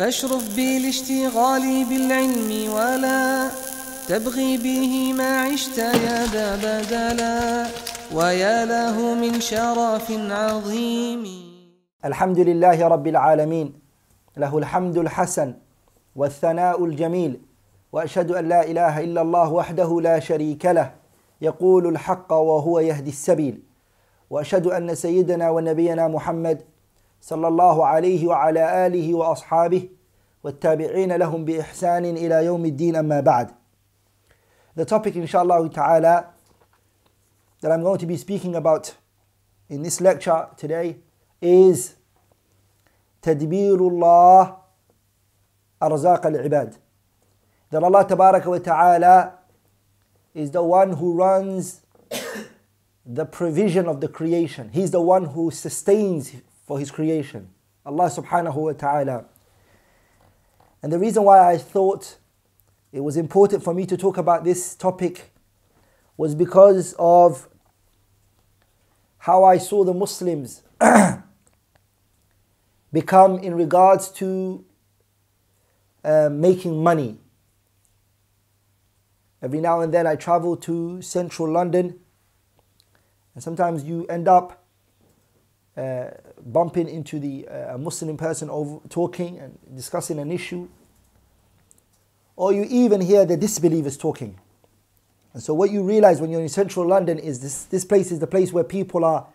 فاشرف بي لاشتغالي بالعلم ولا تبغي به ما عشت يا ذا بدلا ويا له من شرف عظيم الحمد لله رب العالمين له الحمد الحسن والثناء الجميل واشهد ان لا اله الا الله وحده لا شريك له يقول الحق وهو يهدي السبيل واشهد ان سيدنا ونبينا محمد صلى الله عليه وعلى آله وأصحابه والتابعين لهم بإحسان إلى يوم الدين أما بعد The topic inshaAllah, that I'm going to be speaking about in this lecture today is تدبير الله أرزاق العباد That Allah tabaraka wa ta'ala is the one who runs the provision of the creation. He's the one who sustains for His creation. Allah subhanahu wa ta'ala. And the reason why I thought it was important for me to talk about this topic was because of how I saw the Muslims become in regards to uh, making money. Every now and then I travel to central London, and sometimes you end up uh, bumping into the uh, Muslim person over talking and discussing an issue, or you even hear the disbelievers talking. And so what you realize when you're in central London is this, this place is the place where people are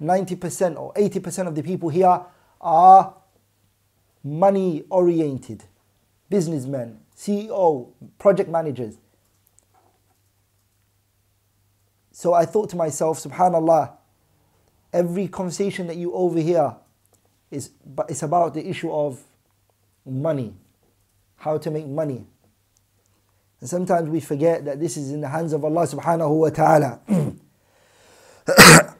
90% or 80% of the people here are money oriented, businessmen, CEO, project managers. So I thought to myself, subhanallah, Every conversation that you overhear is but it's about the issue of money, how to make money. And sometimes we forget that this is in the hands of Allah subhanahu wa ta'ala.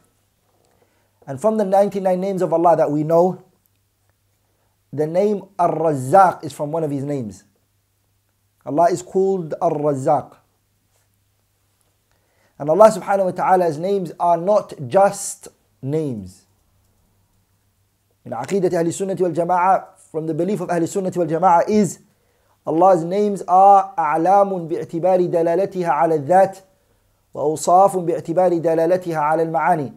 and from the 99 names of Allah that we know, the name ar razak is from one of his names. Allah is called ar razak And Allah subhanahu wa ta'ala's names are not just names. In Aqidat Ahli Sunnah wal Jama'ah, from the belief of Ahli Sunnah wal Jama'ah is Allah's names are أعلام باعتبار دلالتها على الذات وأوصاف باعتبار دلالتها على المعاني.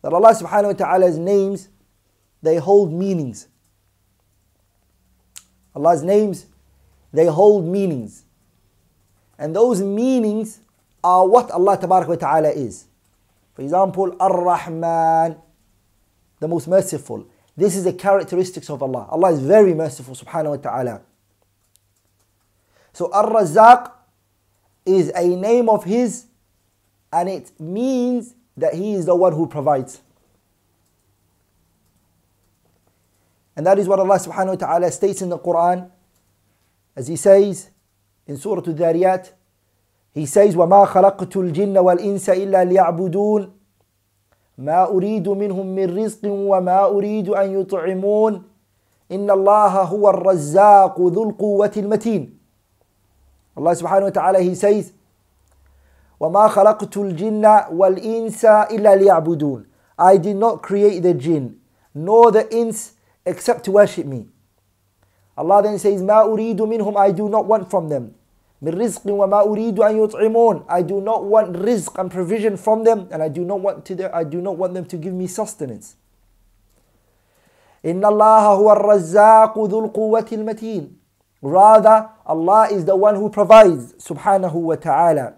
That Allah subhanahu wa ta'ala's names, they hold meanings. Allah's names, they hold meanings. And those meanings are what Allah wa ta'ala is. For example, Ar-Rahman, the most merciful. This is the characteristics of Allah. Allah is very merciful, subhanahu wa ta'ala. So ar razak is a name of His and it means that He is the one who provides. And that is what Allah subhanahu wa ta'ala states in the Quran as He says in Surah Al-Dhariyat, He says, وَمَا خَلَقْتُ الْجِنَّ وَالْإِنسَ إِلَّا لِيَعْبُدُونَ مَا أُرِيدُ مِنْهُمْ مِنْ رِزْقٍ وَمَا أُرِيدُ أَنْ يُطْعِمُونَ إِنَّ اللَّهَ هُوَ الرَّزَّاقُ ذُو الْقُوَّةِ الْمَتِينُ Allah subhanahu wa ta'ala, he says, وَمَا خَلَقْتُ الْجِنَّ وَالْإِنسَ إِلَّا لِيَعْبُدُونَ I did not create the jinn, nor the ins, except to worship me. Allah then says, مَا أُرِيدُ مِنْهُمْ I do not want from them. رزق وما أريد أن يطعمون I do not want rizq and provision from them and I do not want to the, I do not want them to give me sustenance إن الله هو الرزاق ذو القوة المتين Rather, Allah is the one who provides, subhanahu wa ta'ala.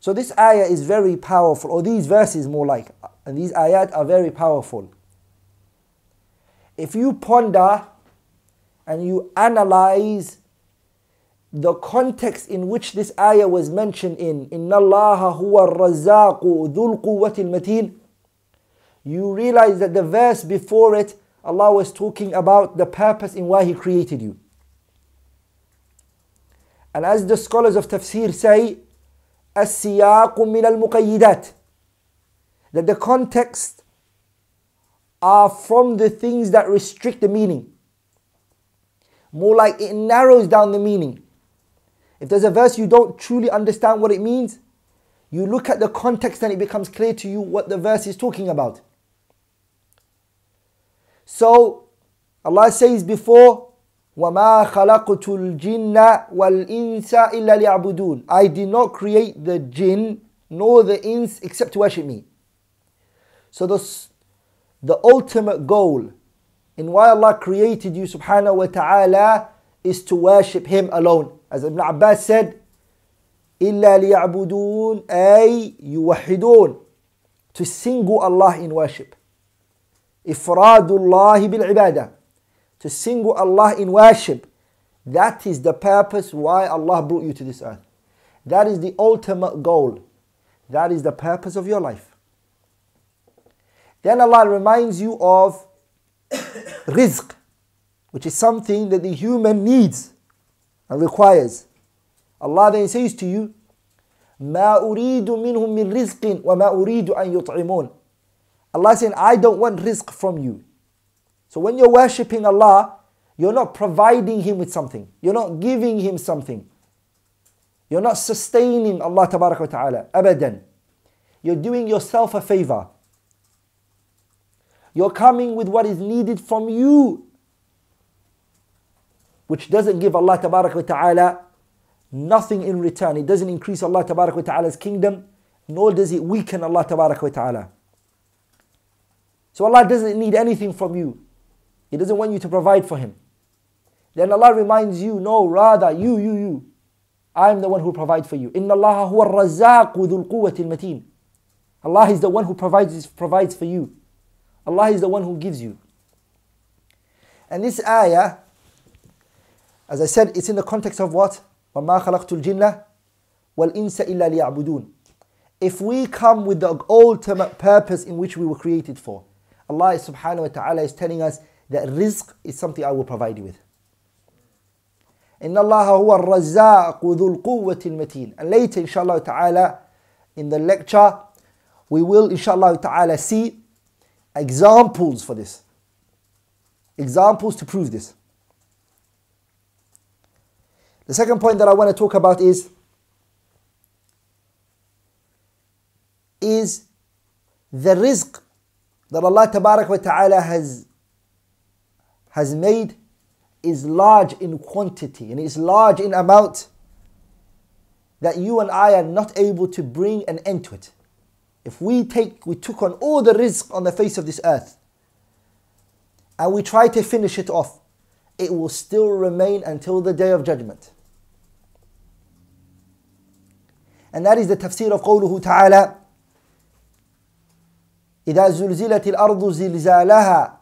So this ayah is very powerful, or these verses more like, and these ayat are very powerful. If you ponder and you analyze the context in which this ayah was mentioned in "Inna Allaha Huwa الرَّزَّاقُ Dhu'l الْقُوَّةِ Matil," You realize that the verse before it, Allah was talking about the purpose in why He created you. And as the scholars of tafsir say, Min Al المقيدات that the context are from the things that restrict the meaning. More like it narrows down the meaning. If there's a verse you don't truly understand what it means, you look at the context and it becomes clear to you what the verse is talking about. So, Allah says before, وَمَا خَلَقْتُ الْجِنَّ وَالْإِنسَ إِلَّا لِيَعْبُدُونَ I did not create the jinn nor the ins except to worship me. So the, the ultimate goal in why Allah created you subhanahu wa ta'ala is to worship Him alone. As Ibn Abbas said, إِلَّا لِيَعْبُدُونَ أي يوحدون To single Allah in worship. إِفْرَادُ اللَّهِ بِالْعِبَادَةِ To single Allah in worship. That is the purpose why Allah brought you to this earth. That is the ultimate goal. That is the purpose of your life. Then Allah reminds you of rizq, which is something that the human needs requires. Allah then says to you, مَا أُرِيدُ مِنْهُم مِّن رِزْقٍ وَمَا أُرِيدُ أَن يُطْعِمُونَ Allah saying, I don't want risk from you. So when you're worshipping Allah, you're not providing Him with something. You're not giving Him something. You're not sustaining Allah Ta'ala. Abadan. You're doing yourself a favor. You're coming with what is needed from you which doesn't give Allah Ta'ala nothing in return. It doesn't increase Allah Ta'ala's kingdom, nor does it weaken Allah Ta'ala. So Allah doesn't need anything from you. He doesn't want you to provide for Him. Then Allah reminds you, no, rather, you, you, you. I'm the one who provides for you. Inna Allah huwa razak dhul quwwatil mateen. Allah is the one who provides, provides for you. Allah is the one who gives you. And this ayah as I said, it's in the context of what? وَمَا خَلَقْتُ الْجِنَّ وَالْإِنسَ إِلَّا لِيَعْبُدُونَ If we come with the ultimate purpose in which we were created for, Allah subhanahu wa ta'ala is telling us that rizq is something I will provide you with. إن الله هو الرزاق ذو القوة المتين and later inshallah ta'ala in the lecture we will inshallah ta'ala see examples for this examples to prove this the second point that I want to talk about is is the risk that Allah wa Ta'ala has has made is large in quantity and is large in amount that you and I are not able to bring an end to it. If we take we took on all the risk on the face of this earth and we try to finish it off, it will still remain until the day of judgment. And that is the tafsir of قوله تعالى إذا زلزلت الأرض زلزالها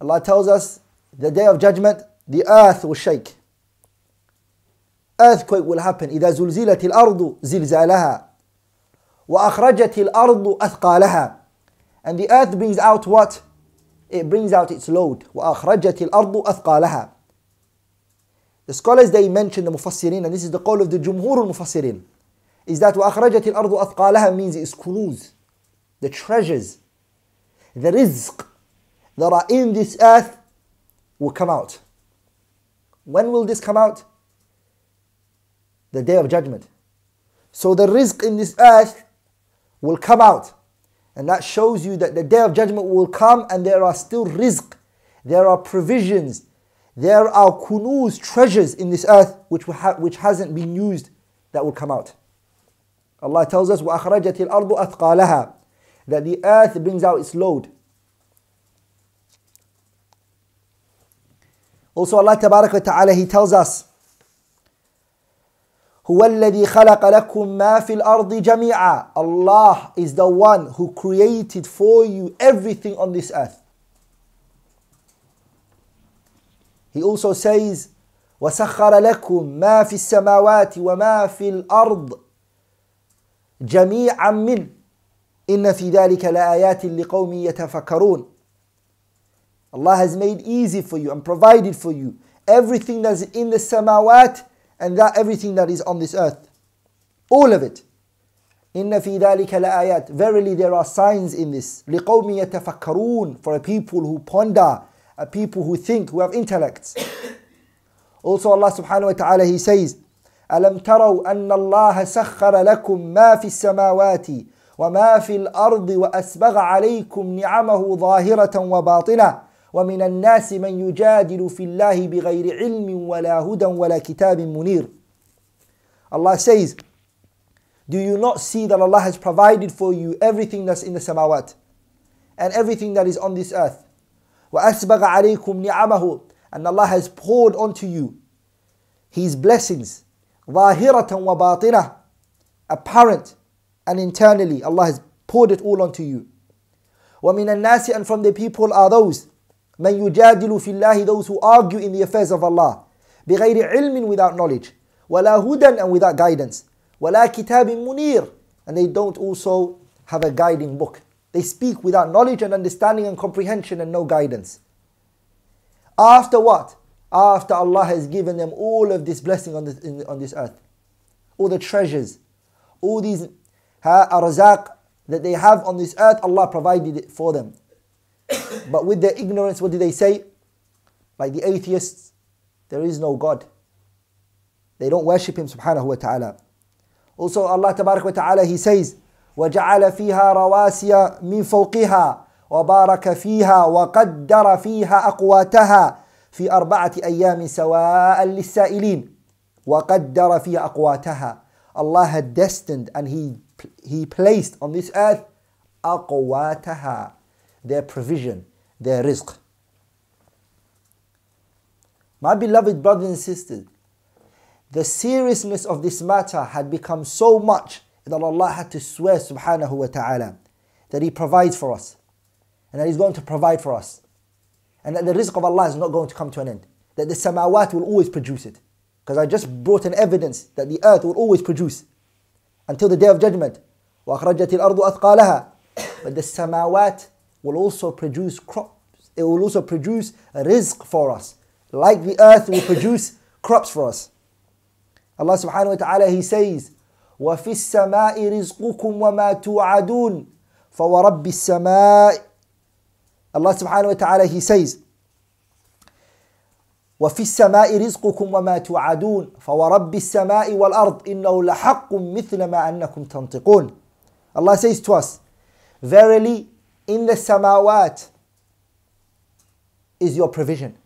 Allah tells us the day of judgment the earth will shake earthquake will happen إذا زلزلت الأرض زلزالها وأخرجت الأرض أثقالها and the earth brings out what? It brings out its load وأخرجت الأرض أثقالها The scholars they mention the Mufassirin and this is the call of the Jumhur mufassirin is that وَأَخْرَجَتِ الْأَرْضُ أَثْقَالَهَا means its kunuz, the treasures, the rizq that are in this earth will come out. When will this come out? The day of judgment. So the rizq in this earth will come out. And that shows you that the day of judgment will come and there are still rizq, there are provisions, there are kunuz, treasures in this earth which, ha- which hasn't been used that will come out. Allah tells us, وَأَخْرَجَتِ الْأَرْضُ أَثْقَالَهَا That the earth brings out its load. Also Allah Ta'ala, He tells us, هو الذي خلق لكم ما في الأرض جميعا Allah is the one who created for you everything on this earth. He also says وسخر لكم ما في السماوات وما في الأرض جميعا من إن في ذلك لآيات لقوم يتفكرون Allah has made easy for you and provided for you everything that's in the samawat and that everything that is on this earth. All of it. Inna في ذلك لآيات. Verily there are signs in this. لِقَوْمِ يَتَفَكَّرُونَ For a people who ponder, a people who think, who have intellects. also Allah subhanahu wa ta'ala he says, ألم تروا أن الله سخر لكم ما في السماوات وما في الأرض وأسبغ عليكم نعمه ظاهرة وباطنة ومن الناس من يجادل في الله بغير علم ولا هدى ولا كتاب منير Allah says Do you not see that Allah has provided for you everything that's in the samawat and everything that is on this earth وأسبغ عليكم نعمه and Allah has poured onto you His blessings ظاهرة وباطنة apparent and internally Allah has poured it all onto you ومن الناس and from the people are those من يجادل في الله those who argue in the affairs of Allah بغير علم without knowledge ولا هدى and without guidance ولا كتاب منير and they don't also have a guiding book they speak without knowledge and understanding and comprehension and no guidance after what after Allah has given them all of this blessing on this, in, on this earth, all the treasures, all these ha, arzaq that they have on this earth, Allah provided it for them. but with their ignorance, what do they say? Like the atheists, there is no God. They don't worship Him subhanahu wa ta'ala. Also, Allah tabarak wa ta'ala, He says, وَجَعَلَ فِيهَا رَوَاسِيَ مِن فَوْقِهَا وَبَارَكَ فِيهَا وَقَدَّرَ فِيهَا أَقْوَاتَهَا في أربعة أيام سواء للسائلين وقدر في أقواتها Allah had destined and he, he placed on this earth أقواتها their provision, their rizq. My beloved brothers and sisters, the seriousness of this matter had become so much that Allah had to swear subhanahu wa ta'ala that He provides for us and that He's going to provide for us and that the rizq of Allah is not going to come to an end. That the samawat will always produce it. Because I just brought an evidence that the earth will always produce until the day of judgment. But the samawat will also produce crops. It will also produce rizq for us. Like the earth will produce crops for us. Allah subhanahu wa ta'ala, He says, وَفِي السَّمَاءِ رِزْقُكُمْ وَمَا تُوعَدُونَ فَوَرَبِّ السَّمَاءِ Allah subhanahu wa ta'ala, He says, وفي السماء رزقكم وما توعدون فورب السماء والأرض إنه لحق مثل ما أنكم تنطقون Allah says to us Verily in the samawat is your provision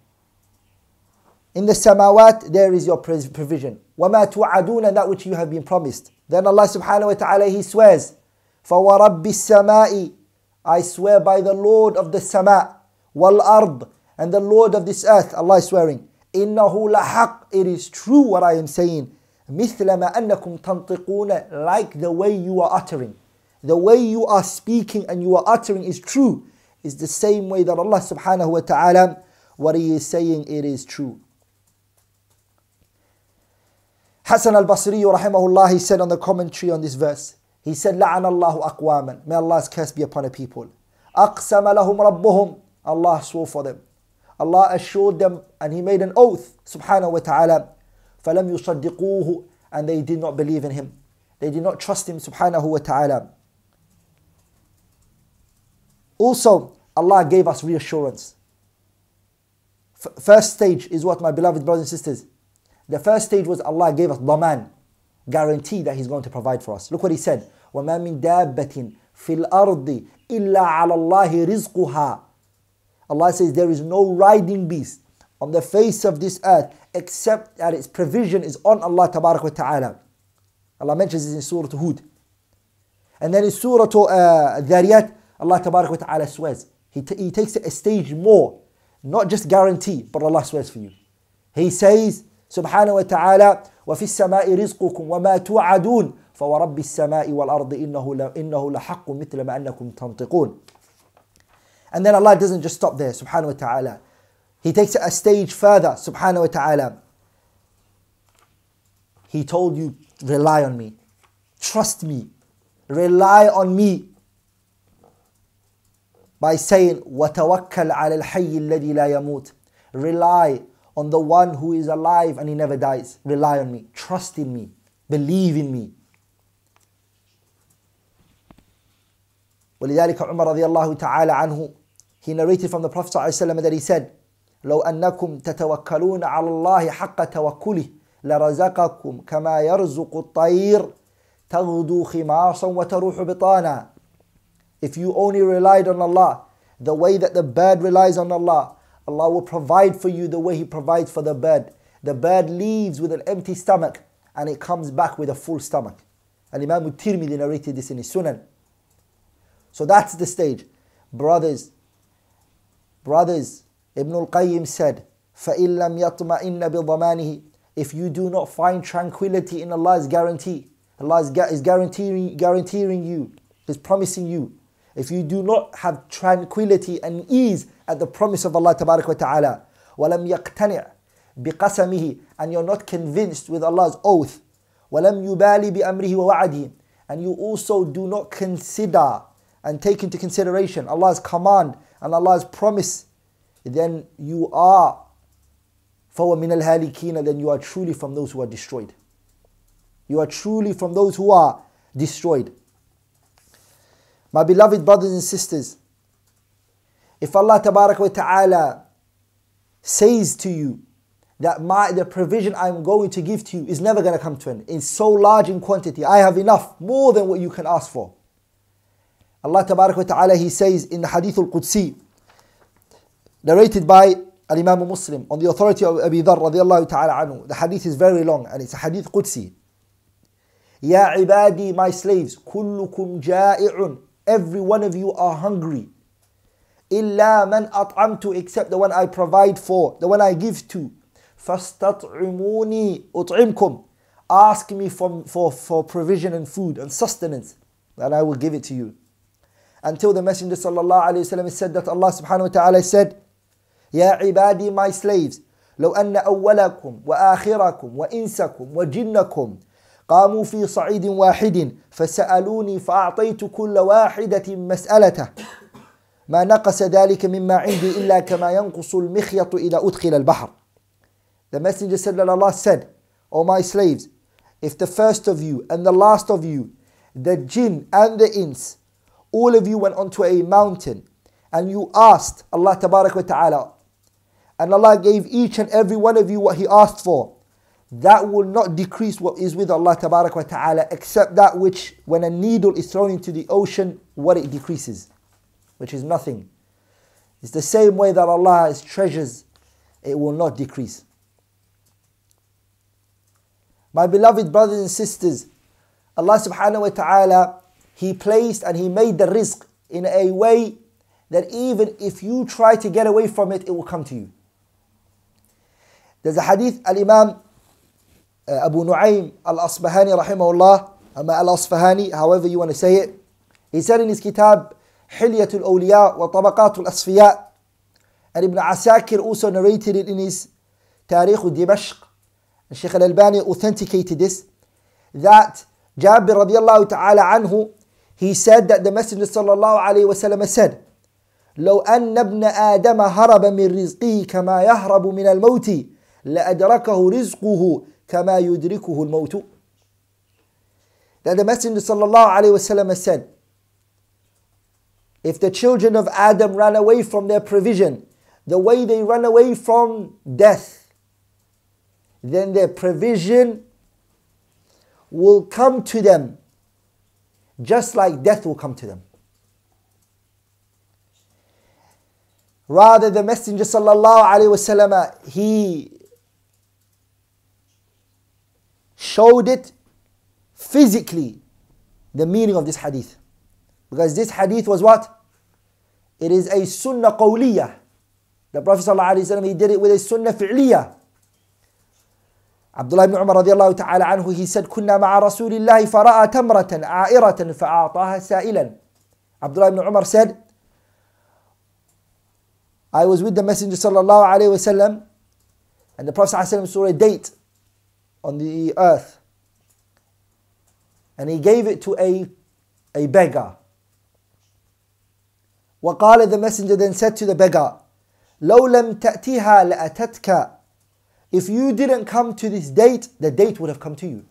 In the samawat there is your provision وما توعدون that which you have been promised Then Allah subhanahu wa ta'ala he swears فورب السماء I swear by the Lord of the sama wal ard and the Lord of this earth. Allah is swearing. إِنَّهُ لَحَقٌّ It is true what I am saying. مِثْلَ مَا أَنَّكُمْ تَنطِقُونَ Like the way you are uttering. The way you are speaking and you are uttering is true. Is the same way that Allah subhanahu wa ta'ala, what He is saying, it is true. Hassan al-Basri rahimahullah, he said on the commentary on this verse, he said, لَعَنَ اللَّهُ أَقْوَامًا May Allah's curse be upon a people. أَقْسَمَ لَهُمْ رَبُّهُمْ Allah swore for them. Allah assured them and He made an oath, subhanahu wa ta'ala. فَلَمْ يُصَدِّقُوهُ And they did not believe in Him. They did not trust Him, subhanahu wa ta'ala. Also, Allah gave us reassurance. F- first stage is what, my beloved brothers and sisters? The first stage was Allah gave us daman, guarantee that He's going to provide for us. Look what He said. وما من دابة في الأرض إلا على الله رزقها Allah says there is no riding beast on the face of this earth except that its provision is on Allah tabarak wa ta'ala. Allah mentions this in Surah Hud. And then in Surah uh, Dhariyat, Allah tabarak wa ta'ala swears. He, he takes it a stage more. Not just guarantee, but Allah swears for you. He says, subhanahu wa ta'ala, وَفِي السَّمَاءِ رِزْقُكُمْ وَمَا تُوعَدُونَ فورب السماء والأرض إنه إنه لحق مثل ما أنكم تنطقون. And then Allah doesn't just stop there, سبحانه وتعالى. He takes it a stage further, سبحانه وتعالى. He told you, rely on me. Trust me. Rely on me. By saying, وَتَوَكَّلْ عَلَى الْحَيِّ الَّذِي لَا يَمُوتُ Rely on the one who is alive and he never dies. Rely on me. Trust in me. Believe in me. ولذلك Umar رضي الله تعالى عنه he narrated from the Prophet وسلم that he said لو أنكم تتوكلون على الله حق توكله لرزقكم كما يرزق الطير تغدو خماصا وتروح بطانا If you only relied on Allah the way that the bird relies on Allah Allah will provide for you the way He provides for the bird The bird leaves with an empty stomach and it comes back with a full stomach. And Imam Tirmidhi narrated this in his Sunan. So that's the stage. Brothers, brothers, Ibn al-Qayyim said, If you do not find tranquility in Allah's guarantee, Allah is, is guaranteeing, guaranteeing you, is promising you. If you do not have tranquility and ease at the promise of Allah wa Ta'ala, وَلَمْ يَقْتَنِعْ بِقَسَمِهِ And you're not convinced with Allah's oath. وَلَمْ يُبَالِي بِأَمْرِهِ وَوَعَدِهِ And you also do not consider and take into consideration Allah's command and Allah's promise, then you are فَوَمِنَ الْهَالِكِينَ Then you are truly from those who are destroyed. You are truly from those who are destroyed. My beloved brothers and sisters, if Allah wa ta'ala says to you that my, the provision I'm going to give to you is never going to come to an end, in so large in quantity, I have enough, more than what you can ask for. Allah Tabarak Ta'ala, He says in the Hadith al-Qudsi, narrated by Al-Imam Muslim, on the authority of Abi Dharr radiallahu ta'ala anhu. The hadith is very long and it's a hadith Qudsi. Ya ibadi, my slaves, kullukum ja'i'un. Every one of you are hungry. Illa man at'amtu, except the one I provide for, the one I give to. Fastat'imuni ut'imkum. Ask me for, for, for provision and food and sustenance, and I will give it to you. until the Messenger sallallahu alayhi wa sallam said that Allah subhanahu wa ta'ala said, Ya ibadi, my slaves, لو أن أولكم وآخركم وإنسكم وجنكم قاموا في صعيد واحد فسألوني فأعطيت كل واحدة مسألته ما نقص ذلك مما عندي إلا كما ينقص المخيط إذا أدخل البحر The messenger said that Allah said, O my slaves, if the first of you and the last of you, the jinn and the ins, all of you went onto a mountain and you asked Allah wa Ta'ala, and Allah gave each and every one of you what He asked for. That will not decrease what is with Allah wa Ta'ala, except that which, when a needle is thrown into the ocean, what it decreases, which is nothing. It's the same way that Allah has treasures, it will not decrease. My beloved brothers and sisters, Allah subhanahu wa ta'ala He placed and He made the rizq in a way that even if you try to get away from it, it will come to you. There's a hadith, Al-Imam uh, Abu Nu'aym Al-Asbahani rahimahullah, Al-Asfahani, however you want to say it. He said in his kitab, Hilyatul Awliya wa Tabaqatul Asfiya. And Ibn Asakir also narrated it in his Tariq Dimashq. And Sheikh Al-Albani authenticated this, that Jabir radiallahu ta'ala anhu He said that the Messenger وسلم, said, لو أن ابن آدم هرب من رزقه كما يهرب من الموت لأدركه رزقه كما يدركه الموت That the Messenger وسلم, said, if the children of Adam ran away from their provision, the way they run away from death, then their provision will come to them just like death will come to them. Rather, the Messenger sallallahu alaihi wasallam he showed it physically the meaning of this hadith, because this hadith was what? It is a sunnah qawliyah. The Prophet sallallahu alaihi wasallam he did it with a sunnah fi'liyah. Abdullah ibn Umar radiallahu ta'ala anhu, he said, رسول الله فرأى تمرة عائرة فأعطاها سائلا عبد الله بن عمر said, I was with the Messenger الله عليه وسلم and the Prophet وسلم saw a date on the earth. And he gave it to a, a beggar. وقال the messenger then said to the beggar, لو لم تأتيها لأتتك If you didn't come to this date, the date would have come to you.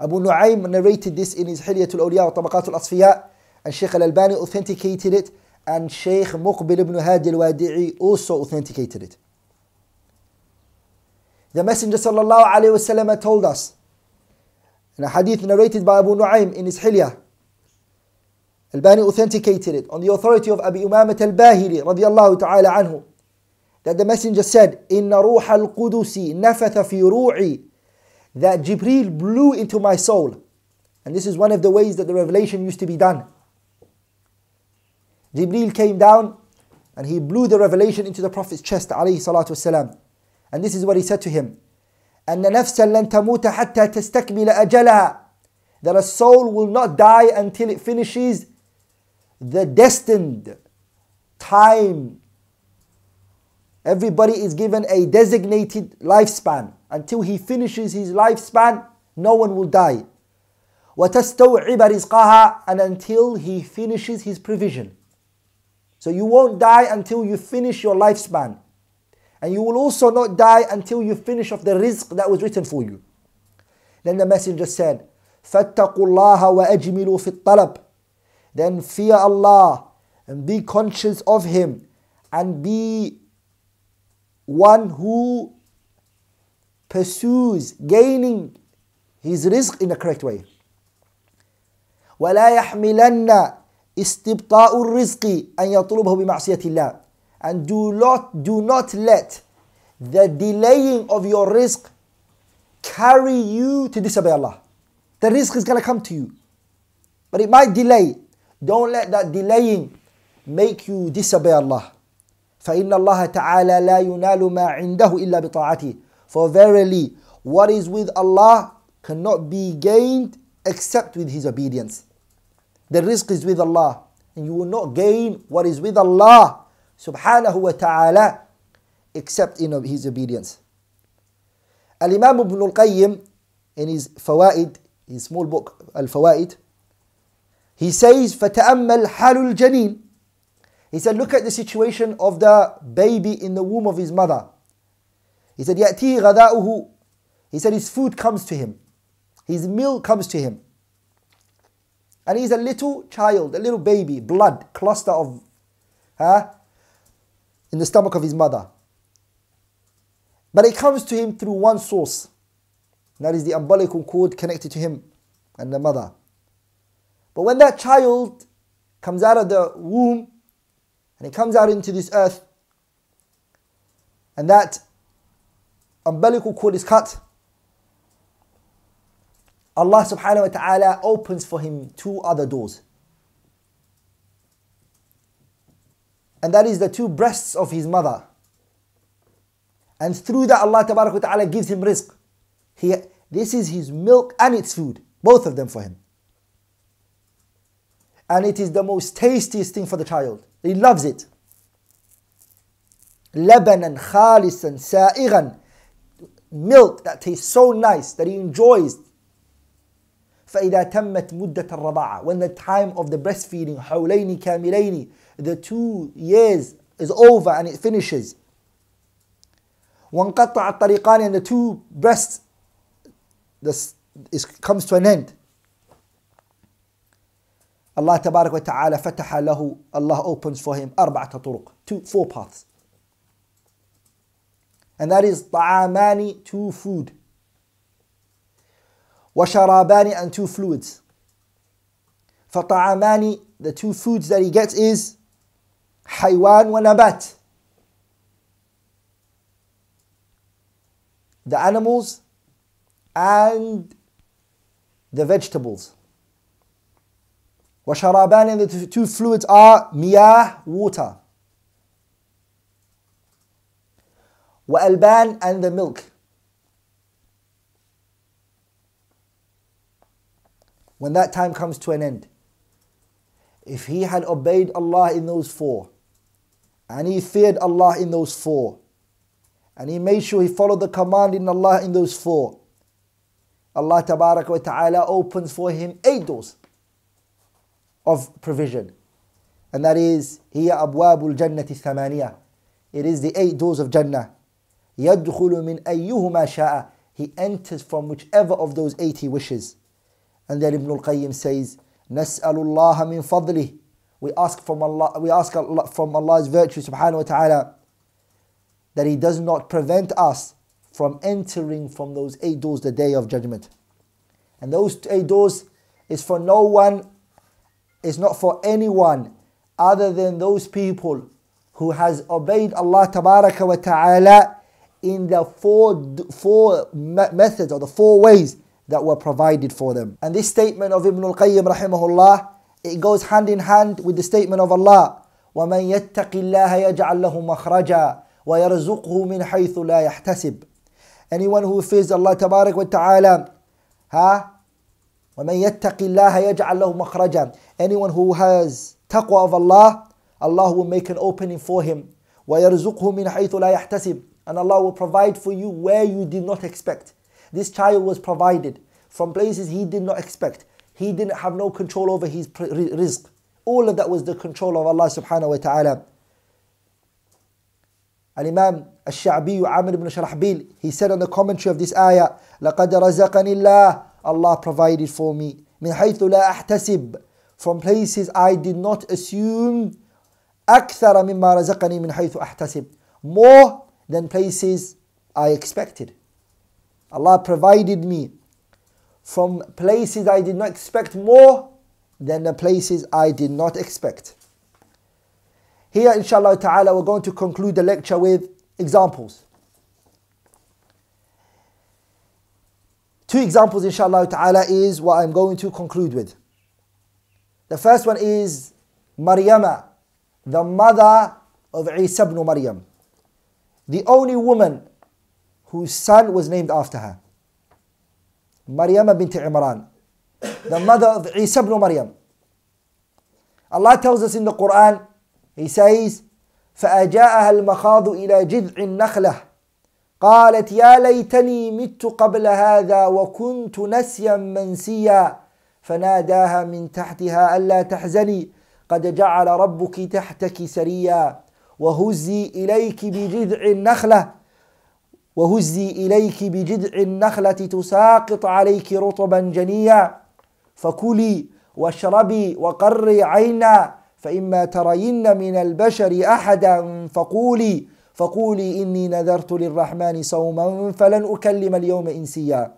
Abu Nu'aym narrated this in his Hilyatul Awliya wa Tabaqatul Asfiya, and Sheikh Al Albani authenticated it, and Sheikh Muqbil ibn Hadi al Wadi'i also authenticated it. The Messenger وسلم, told us, in a hadith narrated by Abu Nu'aym in his Hilya, Bani authenticated it on the authority of Abi Umamat al Bahili, radiallahu ta'ala anhu that the messenger said, "In ruha al qudusi nafatha fi ru'i, that Jibril blew into my soul. And this is one of the ways that the revelation used to be done. Jibril came down and he blew the revelation into the Prophet's chest, alayhi salatu wasalam. And this is what he said to him. أن نفسا لن تموت حتى تستكمل أجلها That a soul will not die until it finishes the destined time Everybody is given a designated lifespan. Until he finishes his lifespan, no one will die. وَتَسْتَوْعِبَ رِزْقَهَا And until he finishes his provision. So you won't die until you finish your lifespan. And you will also not die until you finish off the rizq that was written for you. Then the messenger said, فَاتَّقُوا اللَّهَ وَأَجْمِلُوا فِي الطَّلَبِ Then fear Allah and be conscious of Him and be one who pursues gaining his risk in the correct way. ولا يحملن استبطاء الرزق أن يطلبه بمعصية الله and do not do not let the delaying of your risk carry you to disobey Allah. The risk is going to come to you, but it might delay. Don't let that delaying make you disobey Allah. فإن الله تعالى لا ينال ما عنده إلا بطاعته For verily what is with Allah cannot be gained except with his obedience The risk is with Allah and you will not gain what is with Allah subhanahu wa ta'ala except in his obedience Al-Imam Ibn Al-Qayyim in his فوائد, his small book al he says فَتَأَمَّلْ حَالُ الْجَنِينَ He said, look at the situation of the baby in the womb of his mother. He said, يَأْتِي غَدَاؤُهُ He said, his food comes to him. His meal comes to him. And he's a little child, a little baby, blood, cluster of, huh, in the stomach of his mother. But it comes to him through one source. That is the umbilical cord connected to him and the mother. But when that child comes out of the womb, and it comes out into this earth, and that umbilical cord is cut, Allah subhanahu wa ta'ala opens for him two other doors. And that is the two breasts of his mother. And through that Allah ta'ala gives him rizq. He, this is his milk and its food, both of them for him. And it is the most tastiest thing for the child. He loves it. Lebanon, khalisan, sa'iran. Milk that tastes so nice that he enjoys. فَإِذَا تَمَّتْ مُدَّةَ الرَّضَعَةِ When the time of the breastfeeding, حَوْلَيْنِ كَامِلَيْنِ The two years is over and it finishes. وَانْقَطَعَ الطَّرِيقَانِ And the two breasts this, is, comes to an end. الله تبارك وتعالى فتح له الله opens for him أربعة طرق two, four paths and that is طعامان two food وشرابان and two fluids فطعامان the two foods that he gets is حيوان ونبات the animals and the vegetables وَشَرَابَانِ And the two fluids are miyah, water. وَأَلْبَان And the milk. When that time comes to an end, if he had obeyed Allah in those four, and he feared Allah in those four, and he made sure he followed the command in Allah in those four, Allah Ta'ala opens for him eight doors of provision. And that is, هي أبواب الجنة الثمانية. It is the eight doors of Jannah. يدخل من أيهما شاء. He enters from whichever of those eight he wishes. And then Ibn al-Qayyim says, نسأل الله من فضله. We ask from Allah, we ask Allah, from Allah's virtue subhanahu wa ta'ala that he does not prevent us from entering from those eight doors the day of judgment. And those eight doors is for no one is not for anyone other than those people who has obeyed Allah Tabaraka wa Ta'ala in the four, four methods or the four ways that were provided for them. And this statement of Ibn al-Qayyim rahimahullah, it goes hand in hand with the statement of Allah, وَمَنْ يَتَّقِ اللَّهَ يَجْعَلْ لَهُ مَخْرَجًا وَيَرْزُقْهُ مِنْ حَيْثُ لَا يَحْتَسِبْ Anyone who fears Allah Tabarak wa Ta'ala, huh? وَمَنْ يَتَّقِ اللَّهَ يَجْعَلْ لَهُ مَخْرَجًا Anyone who has taqwa of Allah, Allah will make an opening for him. وَيَرْزُقْهُ مِنْ حَيْثُ لَا يَحْتَسِبُ And Allah will provide for you where you did not expect. This child was provided from places he did not expect. He didn't have no control over his rizq. All of that was the control of Allah subhanahu wa ta'ala. Al-Imam Al-Sha'bi Amr ibn he said on the commentary of this ayah, لَقَدْ رَزَقْنِي اللَّهِ Allah provided for me. من حيث لا أحتسب From places I did not assume أكثر مما رزقني من حيث أحتسب More than places I expected. Allah provided me from places I did not expect more than the places I did not expect. Here, inshallah ta'ala, we're going to conclude the lecture with examples. Two examples, inshallah ta'ala, is what I'm going to conclude with. The first one is Maryama, the mother of Isa ibn Maryam, the only woman whose son was named after her. Maryama bint Imran, the mother of Isa ibn Maryam. Allah tells us in the Quran, He says, فأجاءها المخاض إلى جذع النخلة قالت يا ليتني مت قبل هذا وكنت نسيا منسيا فناداها من تحتها ألا تحزني قد جعل ربك تحتك سريا وهزي إليك بجذع النخلة وهزي إليك بجذع النخلة تساقط عليك رطبا جنيا فكلي واشربي وقري عينا فإما ترين من البشر أحدا فقولي فقولي إني نذرت للرحمن صوما فلن أكلم اليوم إنسيا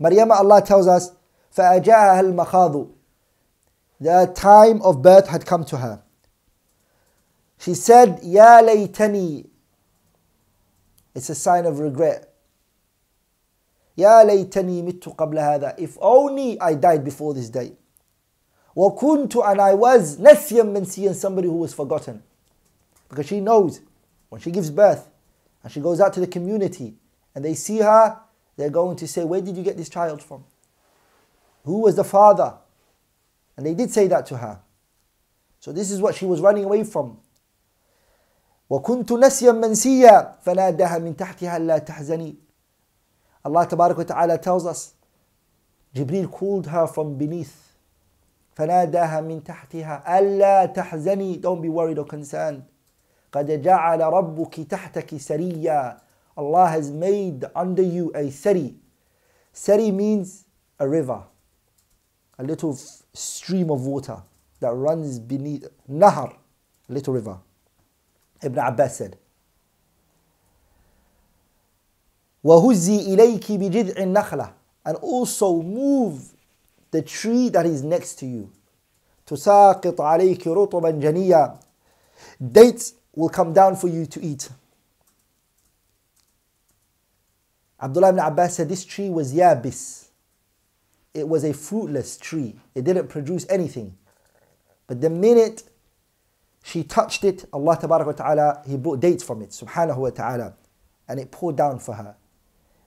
مريم Allah tells us فأجاءها المخاض The time of birth had come to her She said يا ليتني It's a sign of regret يا ليتني مت قبل هذا If only I died before this day وكنت and I was نسيا منسيا somebody who was forgotten Because she knows when she gives birth and she goes out to the community and they see her, they're going to say, Where did you get this child from? Who was the father? And they did say that to her. So this is what she was running away from. Allah Taala tells us Jibril called her from beneath فناداها من تحتها ألا تحزني don't be worried or concerned قد جعل ربك تحتك سريا. Allah has made under you a sari. Sari means a river, a little stream of water that runs beneath Nahar, a little river. Ibn Abbas said. وَهُزِّي إِلَيْكِ بِجِذْعِ النَّخْلَةِ And also move the tree that is next to you. تُسَاقِطْ عَلَيْكِ رُطُبًا جَنِيًّا Dates will come down for you to eat. Abdullah ibn Abbas said this tree was yabis. It was a fruitless tree. It didn't produce anything. But the minute she touched it, Allah ta'ala, He brought dates from it, subhanahu wa ta'ala, and it poured down for her.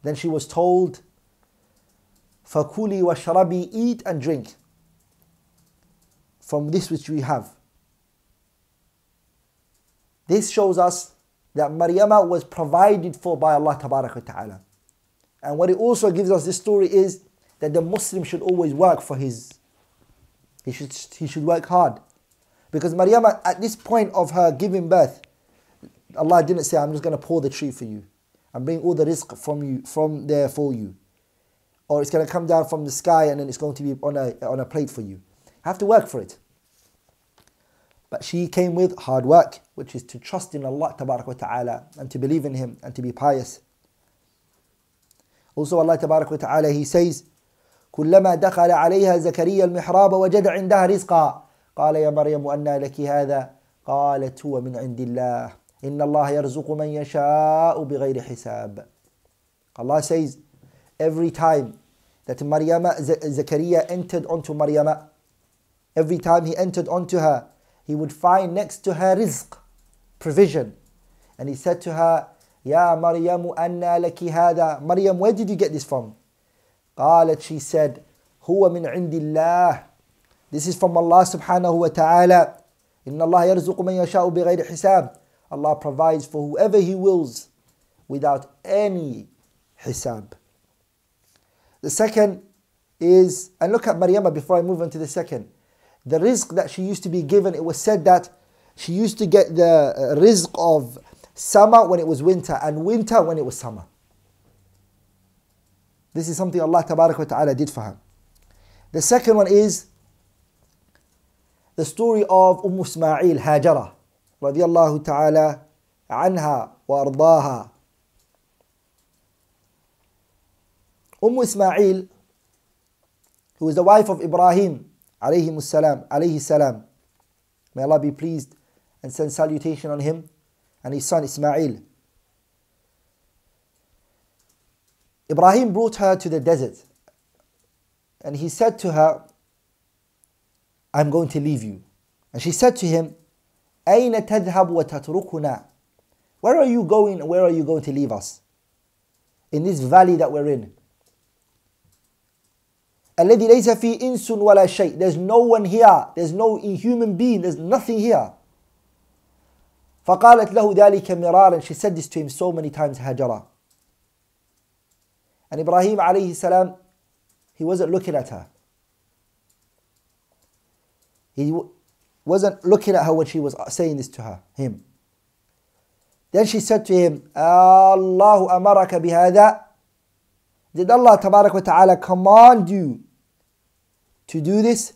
Then she was told, Fakuli wa sharabi, eat and drink from this which we have. This shows us that Maryama was provided for by Allah Ta'ala. And what it also gives us this story is that the Muslim should always work for his, he should, he should work hard. Because Maryama, at this point of her giving birth, Allah didn't say, I'm just going to pour the tree for you. and bring all the risk from you, from there for you. Or it's going to come down from the sky and then it's going to be on a, on a plate for you. You have to work for it. But she came with hard work, which is to trust in Allah ta'ala and to believe in Him and to be pious. Also Allah ta'ala, He says, كلما دخل عليها زكريا المحراب وجد عندها رزقا قال يا مريم أنى لك هذا قالت هو من عند الله إن الله يرزق من يشاء بغير حساب Allah says every time that Maryama, Zakaria entered onto Maryama every time he entered onto her he would find next to her rizq, provision. And he said to her, Ya Maryam, anna laki hada. Maryam, where did you get this from? قالت, she said, "huwa من عند This is from Allah subhanahu wa ta'ala. Allah الله يرزق من يشاء بغير hisab." Allah provides for whoever He wills without any hisab. The second is, and look at Mariam before I move on to the second the rizq that she used to be given, it was said that she used to get the uh, rizq of summer when it was winter and winter when it was summer. This is something Allah Ta'ala did for her. The second one is the story of Umm Ismail Hajara radiallahu ta'ala anha wa ardaha. Umm Ismail, who is the wife of Ibrahim alayhimussalam, alayhi salam. May Allah be pleased and send salutation on him and his son Ismail. Ibrahim brought her to the desert and he said to her, I'm going to leave you. And she said to him, أين wa tatrukuna. Where are you going? Where are you going to leave us? In this valley that we're in. الذي ليس في إنس ولا شيء there's no one here there's no human being there's nothing here فقالت له ذلك مرارا she said this to him so many times هاجرا and Ibrahim عليه السلام he wasn't looking at her he wasn't looking at her when she was saying this to her him then she said to him الله أمرك بهذا Did Allah تبارك وتعالى command you to do this?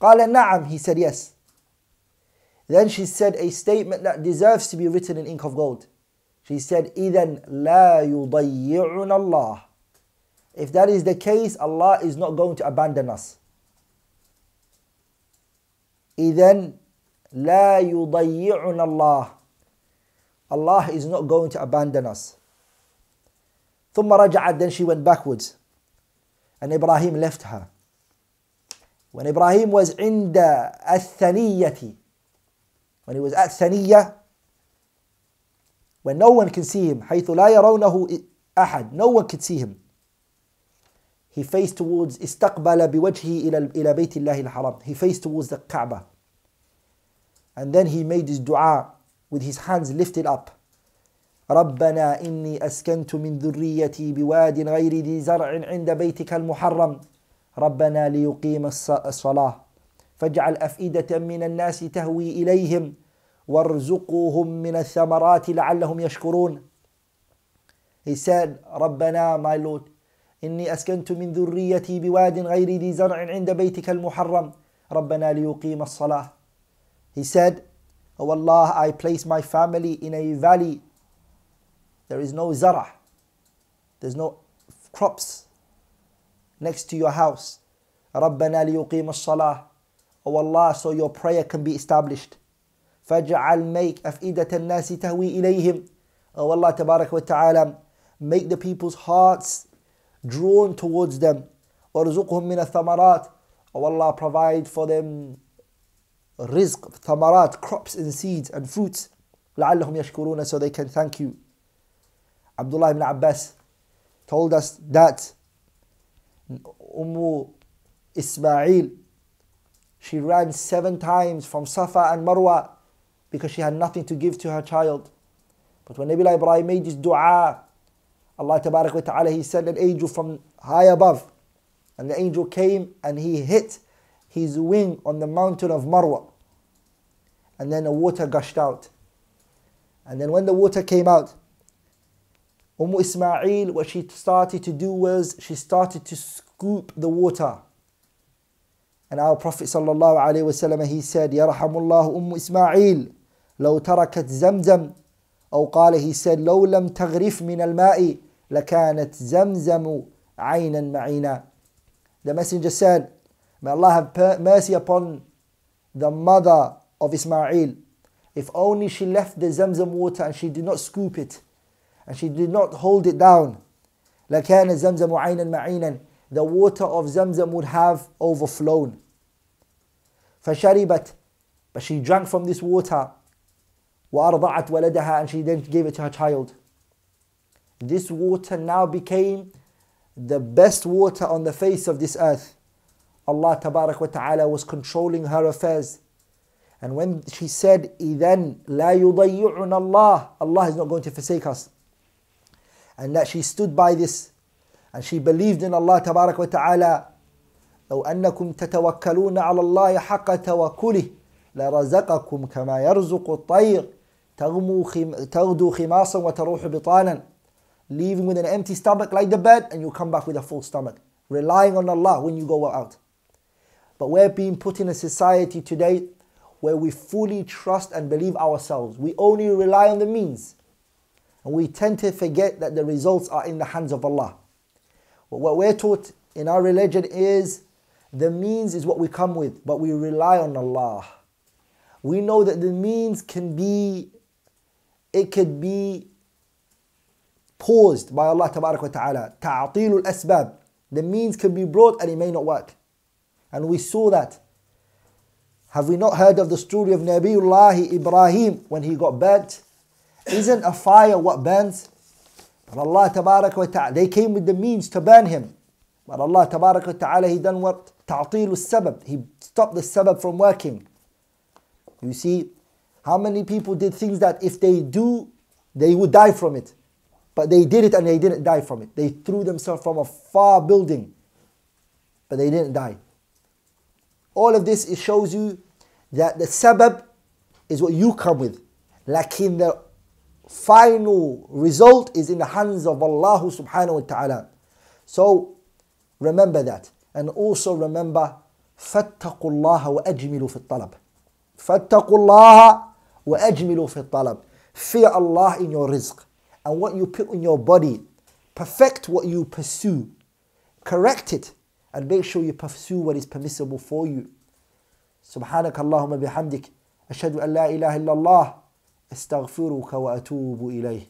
قال نعم, he said yes. Then she said a statement that deserves to be written in ink of gold. She said, إِذَنْ لَا يُضَيِّعُنَ اللَّهِ If that is the case, Allah is not going to abandon us. إِذَنْ لَا يُضَيِّعُنَ اللَّهِ Allah is not going to abandon us. ثُمَّ رَجَعَتْ Then she went backwards. And Ibrahim left her. when Ibrahim was in the athaniyati when he was at ثنية when no one can see him حيث لا يرونه أحد no one could see him he faced towards استقبل بوجهه إلى إلى بيت الله الحرام he faced towards the Kaaba and then he made his dua with his hands lifted up ربنا إني أسكنت من ذريتي بواد غير ذي زرع عند بيتك المحرم ربنا ليقيم الصلاة فاجعل أفئدة من الناس تهوي إليهم وارزقوهم من الثمرات لعلهم يشكرون He said ربنا my Lord إني أسكنت من ذريتي بواد غير ذي زرع عند بيتك المحرم ربنا ليقيم الصلاة He said Oh Allah I place my family in a valley There is no زرع There's no crops next to your house. رَبَّنَا لِيُقِيمَ الصَّلَاةِ O oh Allah, so your prayer can be established. فَجَعَلْ make أَفْئِدَةَ النَّاسِ تَهْوِي إِلَيْهِمْ O oh Allah, تبارك وتعالى, make the people's hearts drawn towards them. وَرْزُقْهُمْ مِنَ الثَّمَرَاتِ O oh Allah, provide for them rizq, thamarat, crops and seeds and fruits. لَعَلَّهُمْ يَشْكُرُونَ So they can thank you. Abdullah ibn Abbas told us that Umm Ismail, she ran seven times from Safa and Marwa because she had nothing to give to her child. But when Nabi Ibrahim made this dua, Allah wa Ta'ala, he sent an angel from high above. And the angel came and he hit his wing on the mountain of Marwa. And then the water gushed out. And then when the water came out, Umm Ismail, what she started to do was she started to scoop the water. And our Prophet sallallahu alaihi wasallam he said, "Yarhamullah Umm Ismail, لو تركت زمزم." أو قال he said, "لو لم تغرف من الماء لكانت زمزم عينا معينا." The Messenger said, "May Allah have mercy upon the mother of Ismail. If only she left the Zamzam water and she did not scoop it." and she did not hold it down. لَكَانَ زَمْزَمُ عَيْنًا مَعِينًا The water of Zamzam would have overflown. فَشَرِبَتْ But she drank from this water. وَأَرْضَعَتْ وَلَدَهَا And she then gave it to her child. This water now became the best water on the face of this earth. Allah tabarak wa ta'ala was controlling her affairs. And when she said, إِذَنْ لَا يُضَيِّعُنَ اللَّهِ Allah is not going to forsake us and that she stood by this and she believed in Allah تبارك وتعالى لو أنكم تتوكلون على الله حق توكله لرزقكم كما يرزق الطير تغمو خم... تغدو خماصا وتروح بطانا leaving with an empty stomach like the bed and you come back with a full stomach relying on Allah when you go out but we're being put in a society today where we fully trust and believe ourselves we only rely on the means and we tend to forget that the results are in the hands of Allah. But what we're taught in our religion is the means is what we come with, but we rely on Allah. We know that the means can be, it could be paused by Allah Ta'ala. Ta'atilul asbab. The means can be brought and it may not work. And we saw that. Have we not heard of the story of Nabiullah Ibrahim when he got burnt? Isn't a fire what burns? But Allah tabarak wa ta'ala, they came with the means to burn him. But Allah tabarak wa ta'ala, he done what? Ta'til sabab. He stopped the sabab from working. You see, how many people did things that if they do, they would die from it. But they did it and they didn't die from it. They threw themselves from a far building, but they didn't die. All of this, it shows you that the sabab is what you come with. Lakin the final result is in the hands of Allah subhanahu wa ta'ala. So remember that. And also remember, فَاتَّقُوا اللَّهَ وَأَجْمِلُوا فِي الطَّلَبِ فَاتَّقُوا اللَّهَ وَأَجْمِلُوا فِي الطَّلَبِ Fear Allah in your rizq and what you put in your body. Perfect what you pursue. Correct it and make sure you pursue what is permissible for you. سبحانك اللهم بحمدك أشهد أن لا إله إلا الله استغفرك واتوب اليه